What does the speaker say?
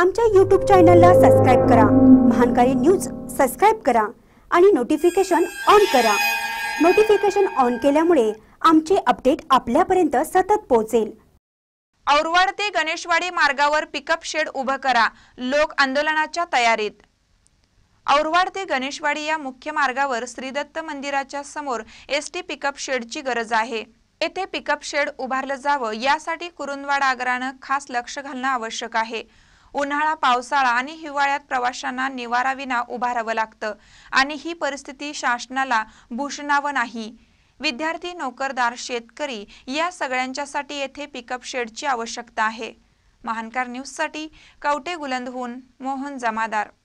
आमच्या यूट्यूब चॅनलला सबस्क्राईब करा महानकारी न्यूज सबस्क्राईब करा आणि नोटिफिकेशन ऑन करा नोटिफिकेशन ऑन केल्यामुळे आमचे अपडेट आपल्यापर्यंत सतत पोहोचेल औरवाड ते गणेशवाडी मार्गावर पिकअप शेड उभं करा लोक आंदोलनाच्या तयारीत औरवाड ते गणेशवाडी या मुख्य मार्गावर श्रीदत्त मंदिराच्या समोर एस टी पिकअप शेडची गरज आहे येथे पिकअप शेड उभारलं जावं यासाठी कुरुंदवाड आगारानं खास लक्ष घालणं आवश्यक आहे उन्हाळा पावसाळा आणि हिवाळ्यात प्रवाशांना निवाराविना उभारावं लागतं आणि ही परिस्थिती शासनाला भूषणावं नाही विद्यार्थी नोकरदार शेतकरी या सगळ्यांच्यासाठी येथे पिकअप शेडची आवश्यकता आहे महानकार न्यूजसाठी कवटे गुलंदहून मोहन जमादार